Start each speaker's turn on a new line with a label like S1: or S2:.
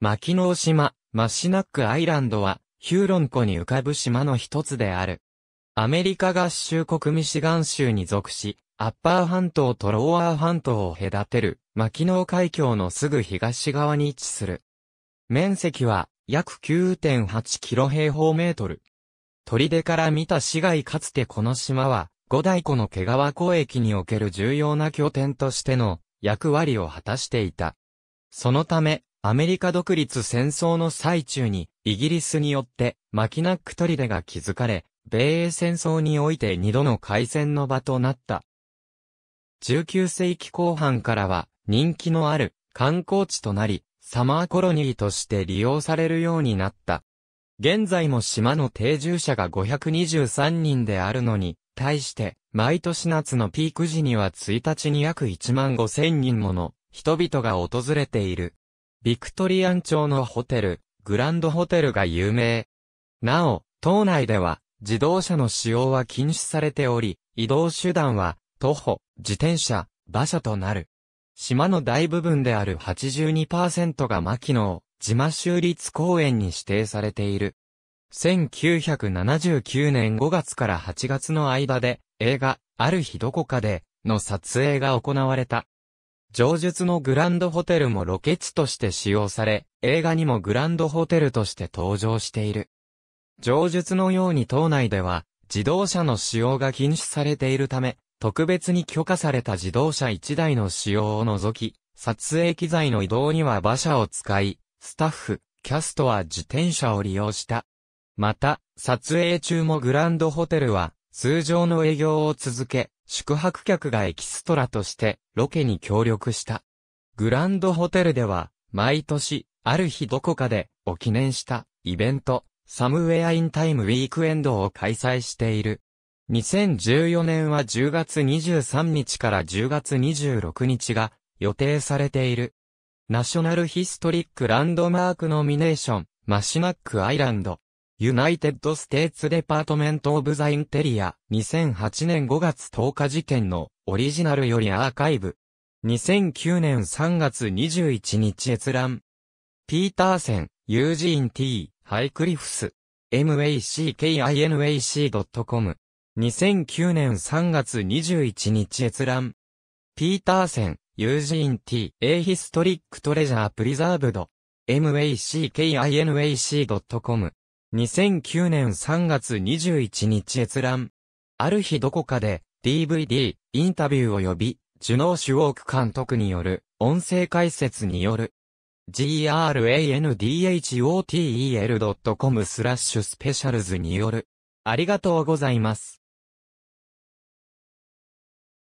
S1: マキノー島、マシナックアイランドは、ヒューロン湖に浮かぶ島の一つである。アメリカ合衆国ミシガン州に属し、アッパー半島とローアー半島を隔てる、マキノー海峡のすぐ東側に位置する。面積は、約9.8キロ平方メートル。砦から見た市街かつてこの島は、五大湖の毛川交易における重要な拠点としての役割を果たしていた。そのため、アメリカ独立戦争の最中に、イギリスによって、マキナック砦が築かれ、米英戦争において二度の開戦の場となった。19世紀後半からは、人気のある観光地となり、サマーコロニーとして利用されるようになった。現在も島の定住者が523人であるのに、対して、毎年夏のピーク時には1日に約1万5千人もの人々が訪れている。ビクトリアン町のホテル、グランドホテルが有名。なお、島内では、自動車の使用は禁止されており、移動手段は、徒歩、自転車、馬車となる。島の大部分である82%が牧野、島州立公園に指定されている。1979年5月から8月の間で、映画、ある日どこかで、の撮影が行われた。上述のグランドホテルもロケ地として使用され、映画にもグランドホテルとして登場している。上述のように島内では、自動車の使用が禁止されているため、特別に許可された自動車1台の使用を除き、撮影機材の移動には馬車を使い、スタッフ、キャストは自転車を利用した。また、撮影中もグランドホテルは、通常の営業を続け、宿泊客がエキストラとしてロケに協力した。グランドホテルでは、毎年、ある日どこかで、お記念した、イベント、サムウェアインタイムウィークエンドを開催している。2014年は10月23日から10月26日が予定されている。ナショナルヒストリックランドマークノミネーション、マシマックアイランド。ユナイテッド・ステーツ・デパートメント・オブ・ザ・インテリア、2008年5月10日事件のオリジナルよりアーカイブ。2009年3月21日閲覧。ピーターセン、ユージーン・ T、ハイクリフス。mackinac.com。2009年3月21日閲覧。ピーターセン、ユージーン・ T、A Historic Treasure Preserved。mackinac.com。2009年3月21日閲覧。ある日どこかで DVD インタビュー及びジュノー・シュウォーク監督による音声解説による grandhotel.com スラッシュスペシャルズによるありがとうございます。